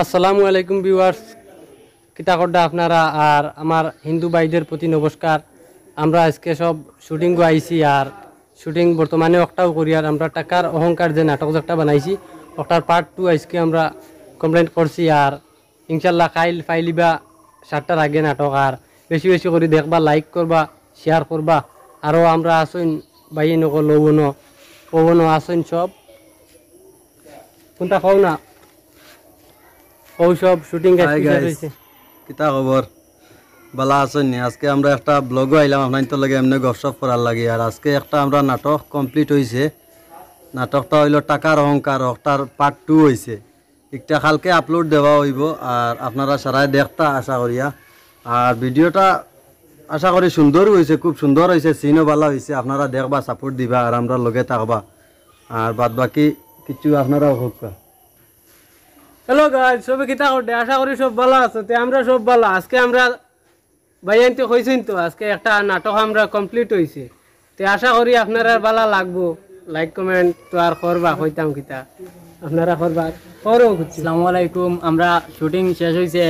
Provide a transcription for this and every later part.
আসসালামু আলাইকুম ভিউয়ার্স কিতাকড্ডা আপনারা আর আমার হিন্দু ভাইদের প্রতি নমস্কার আমরা আজকে সব শুটিং আইছি আর শুটিং বর্তমানে অক্টাও করি আর আমরা টাকার অহংকার যে নাটক একটা বানাইছি অক্টার পার্ট টু আজকে আমরা কমপ্লেন করছি আর ইনশাল্লাহ কাইল ফাইলিবা সাতটার আগে নাটক আর বেশি বেশি করে দেখবা লাইক করবা শেয়ার করবা আরও আমরা আসইন বাইন নক লবনো পবনো আসইন সব কোনটা কও না কৌশব শুটিং কিতা খবর বালা আছেন আজকে আমরা একটা ব্লগও আইলাম আপনার তো লাগে এমনি গপসপ করার লাগে আর আজকে একটা আমরা নাটক কমপ্লিট হয়েছে নাটকটা হইল টাকার অহংকার অক্টার পার্ট টু হয়েছে একটা কালকে আপলোড দেওয়া হইব আর আপনারা সারাই দেখতা আশা করিয়া আর ভিডিওটা আশা করি সুন্দর হয়েছে খুব সুন্দর হয়েছে সিনও ভালো হয়েছে আপনারা দেখবা সাপোর্ট দিবা আর আমরা লগে থাকবা আর বাদ বাকি কিছু আপনারাও হোক হ্যালো গাই সবে কিতা ঘটে আশা করি সব ভালো আছে তো আমরা সব ভালো আজকে আমরা ভাইয়ানতে হয়েছেন তো আজকে একটা নাটক আমরা কমপ্লিট হয়েছে তো আশা করি আপনারা ভালো লাগবো লাইক কমেন্ট তো আর করবা হইতাম কিতা আপনারা করবা করো আসসালামু আলাইকুম আমরা শুটিং শেষ হয়েছে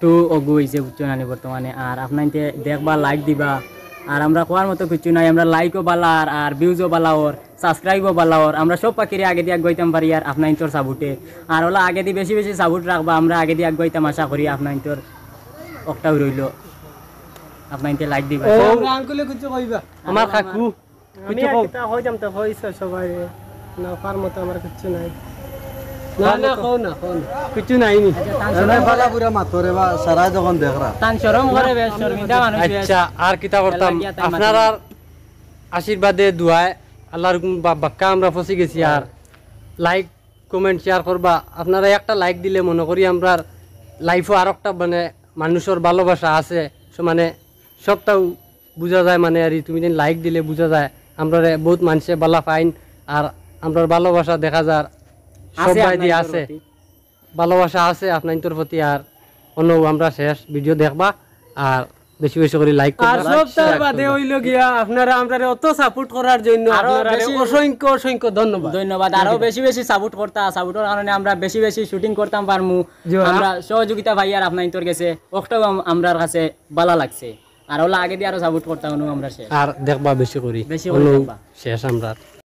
টু অগু হয়েছে বুঝছো বর্তমানে আর আপনার দেখবা লাইক দিবা আর আমরা কোয়ার মতো কিছু নাই আমরা লাইকও বালার আর ভিউজও বালাওর সাবস্ক্রাইবও বালাওর আমরা সব পাখিরে আগে দিয়ে আগাইতাম পারি আর আপনার তোর সাবুটে আর ওলা আগে দিয়ে বেশি বেশি সাবুট রাখবো আমরা আগে দিয়ে আগাইতাম আশা করি আপনার তোর অক্টাও রইল আপনার লাইক দিবা আমার কাকু কিছু কইতাম তো হইছে সবাই না পার মতো আমার কিছু নাই আপনারা একটা লাইক দিলে মনে করি আমরা লাইফও আর একটা মানে মানুষের ভালোবাসা আছে মানে সবটাও বোঝা যায় মানে আর তুমি লাইক দিলে বোঝা যায় আমরা বহুত মানুষের বালা ফাইন আর আমরা ভালোবাসা দেখা যায় আছে ভালোবাসা আছে আপনার ইন্টোর প্রতি আর অন্য আমরা শেষ ভিডিও দেখবা আর বেশি বেশি করে লাইক আর সব বাদে হইল গিয়া আপনারা আমরা অত সাপোর্ট করার জন্য অসংখ্য অসংখ্য ধন্যবাদ ধন্যবাদ আরো বেশি বেশি সাপোর্ট করতা সাপোর্টের কারণে আমরা বেশি বেশি শুটিং করতাম পারমু আমরা সহযোগিতা ভাই আর আপনার ইন্টোর গেছে অক্টাও আমরার কাছে ভালো লাগছে আর ওলা আগে দিয়ে আরো সাপোর্ট করতাম আমরা শেষ আর দেখবা বেশি করি বেশি শেষ আমরা